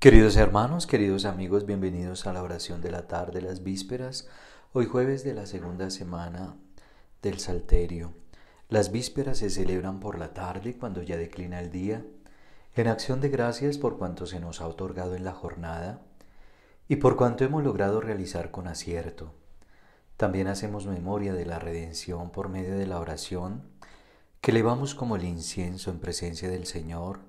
Queridos hermanos, queridos amigos, bienvenidos a la oración de la tarde, las vísperas, hoy jueves de la segunda semana del Salterio. Las vísperas se celebran por la tarde cuando ya declina el día, en acción de gracias por cuanto se nos ha otorgado en la jornada y por cuanto hemos logrado realizar con acierto. También hacemos memoria de la redención por medio de la oración que elevamos como el incienso en presencia del Señor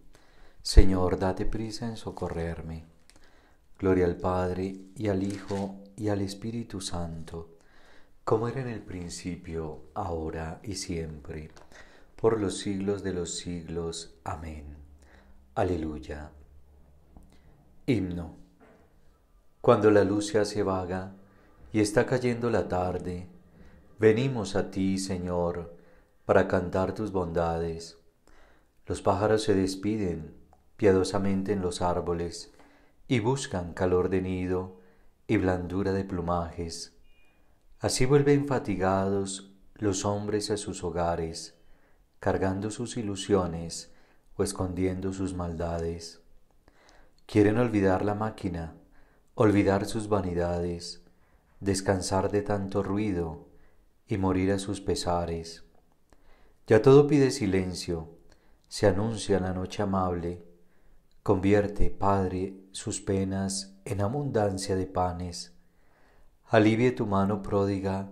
Señor, date prisa en socorrerme. Gloria al Padre y al Hijo y al Espíritu Santo, como era en el principio, ahora y siempre, por los siglos de los siglos. Amén. Aleluya. Himno. Cuando la luz se hace vaga y está cayendo la tarde, venimos a ti, Señor, para cantar tus bondades. Los pájaros se despiden piadosamente en los árboles y buscan calor de nido y blandura de plumajes. Así vuelven fatigados los hombres a sus hogares, cargando sus ilusiones o escondiendo sus maldades. Quieren olvidar la máquina, olvidar sus vanidades, descansar de tanto ruido y morir a sus pesares. Ya todo pide silencio, se anuncia la noche amable, Convierte, Padre, sus penas en abundancia de panes. Alivie tu mano pródiga,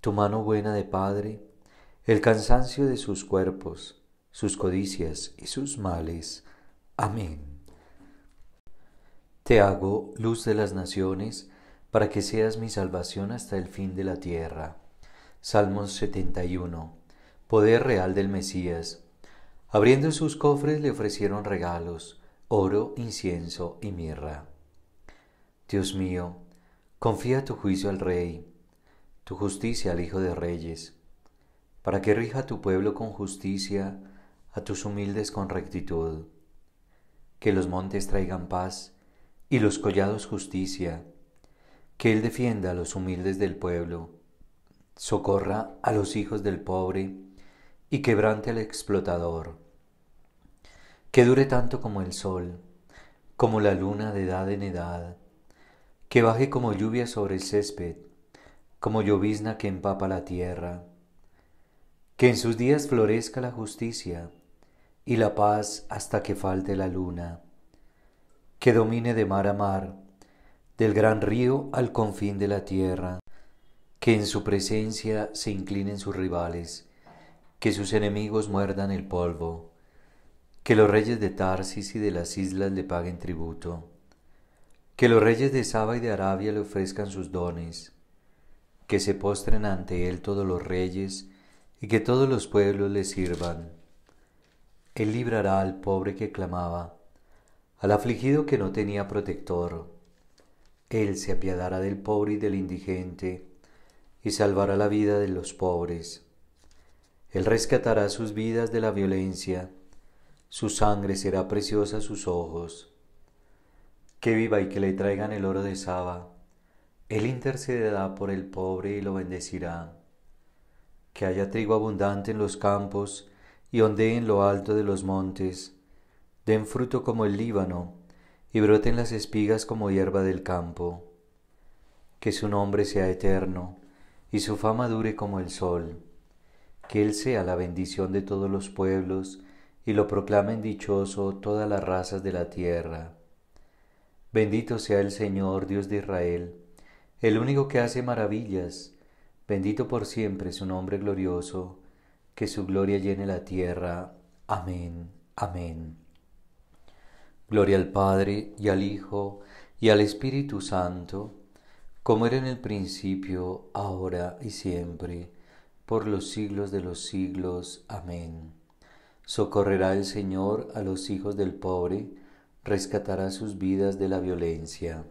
tu mano buena de Padre, el cansancio de sus cuerpos, sus codicias y sus males. Amén. Te hago luz de las naciones, para que seas mi salvación hasta el fin de la tierra. Salmos 71. Poder real del Mesías. Abriendo sus cofres le ofrecieron regalos oro, incienso y mirra. Dios mío, confía tu juicio al Rey, tu justicia al Hijo de Reyes, para que rija tu pueblo con justicia, a tus humildes con rectitud. Que los montes traigan paz y los collados justicia, que Él defienda a los humildes del pueblo, socorra a los hijos del pobre y quebrante al explotador que dure tanto como el sol, como la luna de edad en edad, que baje como lluvia sobre el césped, como llovizna que empapa la tierra, que en sus días florezca la justicia y la paz hasta que falte la luna, que domine de mar a mar, del gran río al confín de la tierra, que en su presencia se inclinen sus rivales, que sus enemigos muerdan el polvo que los reyes de Tarsis y de las islas le paguen tributo, que los reyes de Saba y de Arabia le ofrezcan sus dones, que se postren ante él todos los reyes y que todos los pueblos le sirvan. Él librará al pobre que clamaba, al afligido que no tenía protector. Él se apiadará del pobre y del indigente, y salvará la vida de los pobres. Él rescatará sus vidas de la violencia, su sangre será preciosa a sus ojos. Que viva y que le traigan el oro de Saba. Él intercederá por el pobre y lo bendecirá. Que haya trigo abundante en los campos y ondee en lo alto de los montes. Den fruto como el Líbano y broten las espigas como hierba del campo. Que su nombre sea eterno y su fama dure como el sol. Que Él sea la bendición de todos los pueblos y lo proclamen dichoso todas las razas de la tierra. Bendito sea el Señor, Dios de Israel, el único que hace maravillas, bendito por siempre su nombre glorioso, que su gloria llene la tierra. Amén, amén. Gloria al Padre y al Hijo y al Espíritu Santo, como era en el principio, ahora y siempre, por los siglos de los siglos. Amén. Socorrerá el Señor a los hijos del pobre, rescatará sus vidas de la violencia.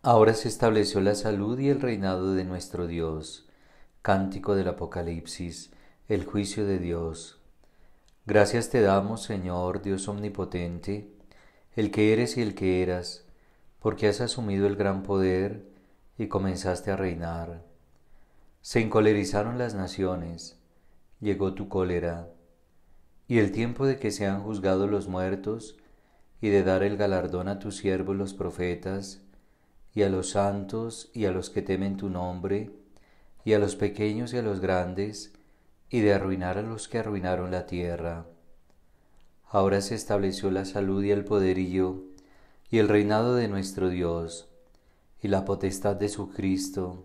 Ahora se estableció la salud y el reinado de nuestro Dios. Cántico del Apocalipsis, el juicio de Dios. Gracias te damos, Señor, Dios omnipotente, el que eres y el que eras, porque has asumido el gran poder y comenzaste a reinar. Se encolerizaron las naciones, llegó tu cólera, y el tiempo de que sean juzgados los muertos, y de dar el galardón a tus siervos los profetas, y a los santos y a los que temen tu nombre, y a los pequeños y a los grandes, y de arruinar a los que arruinaron la tierra. Ahora se estableció la salud y el poderío, y el reinado de nuestro Dios, y la potestad de su Cristo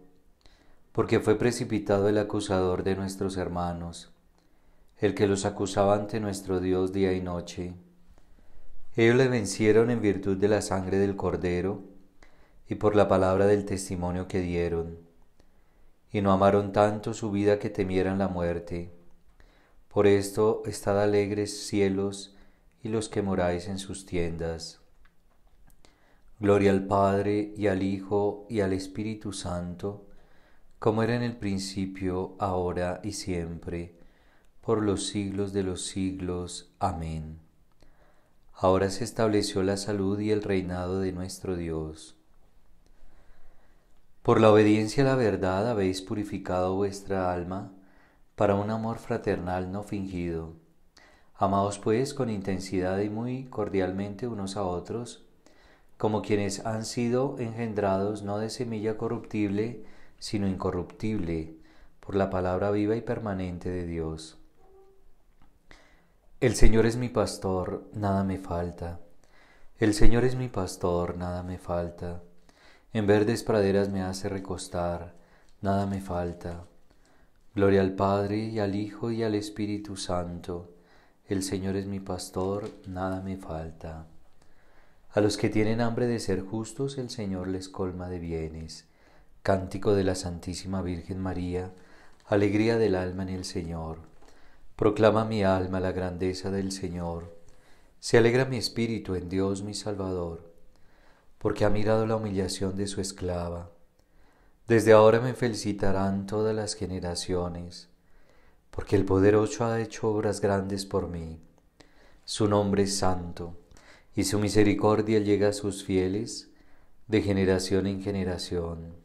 porque fue precipitado el acusador de nuestros hermanos, el que los acusaba ante nuestro Dios día y noche. Ellos le vencieron en virtud de la sangre del cordero y por la palabra del testimonio que dieron, y no amaron tanto su vida que temieran la muerte. Por esto estad alegres cielos y los que moráis en sus tiendas. Gloria al Padre y al Hijo y al Espíritu Santo, como era en el principio, ahora y siempre, por los siglos de los siglos. Amén. Ahora se estableció la salud y el reinado de nuestro Dios. Por la obediencia a la verdad habéis purificado vuestra alma para un amor fraternal no fingido. Amaos pues con intensidad y muy cordialmente unos a otros, como quienes han sido engendrados no de semilla corruptible, sino incorruptible, por la palabra viva y permanente de Dios. El Señor es mi pastor, nada me falta. El Señor es mi pastor, nada me falta. En verdes praderas me hace recostar, nada me falta. Gloria al Padre y al Hijo y al Espíritu Santo. El Señor es mi pastor, nada me falta. A los que tienen hambre de ser justos, el Señor les colma de bienes. Cántico de la Santísima Virgen María, alegría del alma en el Señor. Proclama mi alma la grandeza del Señor. Se alegra mi espíritu en Dios mi Salvador, porque ha mirado la humillación de su esclava. Desde ahora me felicitarán todas las generaciones, porque el poderoso ha hecho obras grandes por mí. Su nombre es santo, y su misericordia llega a sus fieles de generación en generación.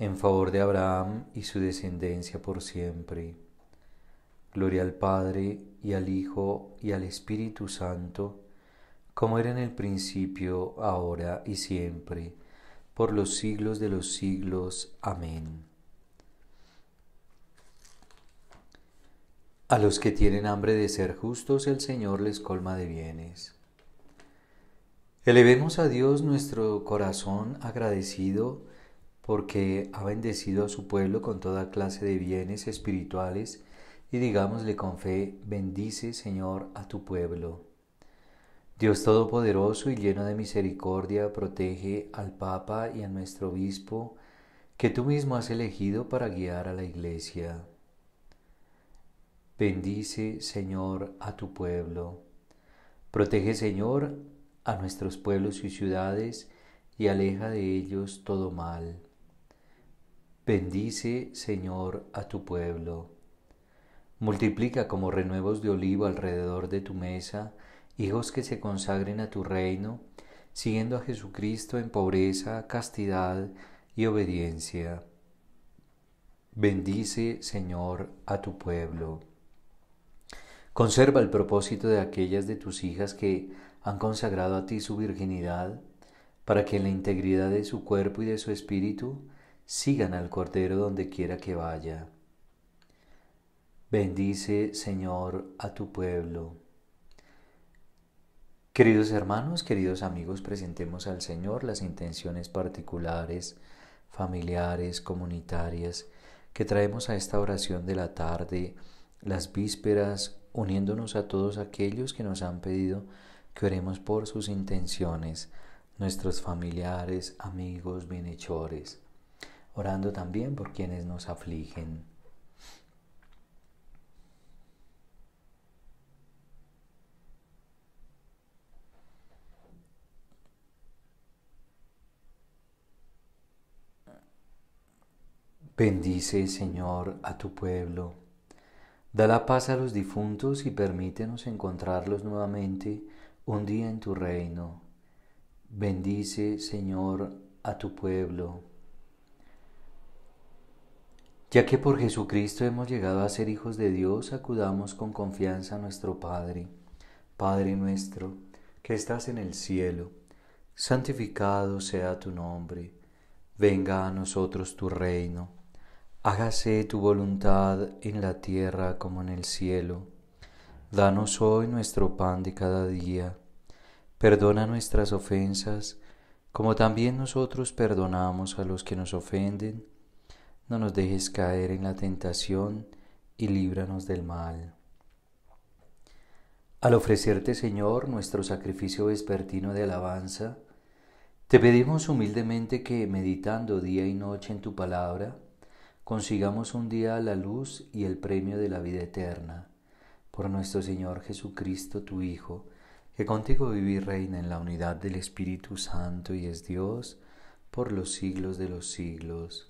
en favor de Abraham y su descendencia por siempre. Gloria al Padre y al Hijo y al Espíritu Santo, como era en el principio, ahora y siempre, por los siglos de los siglos. Amén. A los que tienen hambre de ser justos, el Señor les colma de bienes. Elevemos a Dios nuestro corazón agradecido porque ha bendecido a su pueblo con toda clase de bienes espirituales y digámosle con fe, bendice Señor a tu pueblo. Dios Todopoderoso y lleno de misericordia, protege al Papa y a nuestro Obispo, que tú mismo has elegido para guiar a la Iglesia. Bendice, Señor, a tu pueblo. Protege, Señor, a nuestros pueblos y ciudades, y aleja de ellos todo mal. Bendice, Señor, a tu pueblo. Multiplica como renuevos de olivo alrededor de tu mesa, hijos que se consagren a tu reino, siguiendo a Jesucristo en pobreza, castidad y obediencia. Bendice, Señor, a tu pueblo. Conserva el propósito de aquellas de tus hijas que han consagrado a ti su virginidad, para que en la integridad de su cuerpo y de su espíritu sigan al Cordero donde quiera que vaya. Bendice, Señor, a tu pueblo. Queridos hermanos, queridos amigos, presentemos al Señor las intenciones particulares, familiares, comunitarias que traemos a esta oración de la tarde, las vísperas, uniéndonos a todos aquellos que nos han pedido que oremos por sus intenciones, nuestros familiares, amigos, bienhechores orando también por quienes nos afligen. Bendice, Señor, a tu pueblo. Da la paz a los difuntos y permítenos encontrarlos nuevamente un día en tu reino. Bendice, Señor, a tu pueblo. Ya que por Jesucristo hemos llegado a ser hijos de Dios, acudamos con confianza a nuestro Padre. Padre nuestro, que estás en el cielo, santificado sea tu nombre, venga a nosotros tu reino, hágase tu voluntad en la tierra como en el cielo. Danos hoy nuestro pan de cada día, perdona nuestras ofensas, como también nosotros perdonamos a los que nos ofenden no nos dejes caer en la tentación y líbranos del mal. Al ofrecerte, Señor, nuestro sacrificio vespertino de alabanza, te pedimos humildemente que, meditando día y noche en tu palabra, consigamos un día la luz y el premio de la vida eterna. Por nuestro Señor Jesucristo, tu Hijo, que contigo vive y reina en la unidad del Espíritu Santo y es Dios por los siglos de los siglos.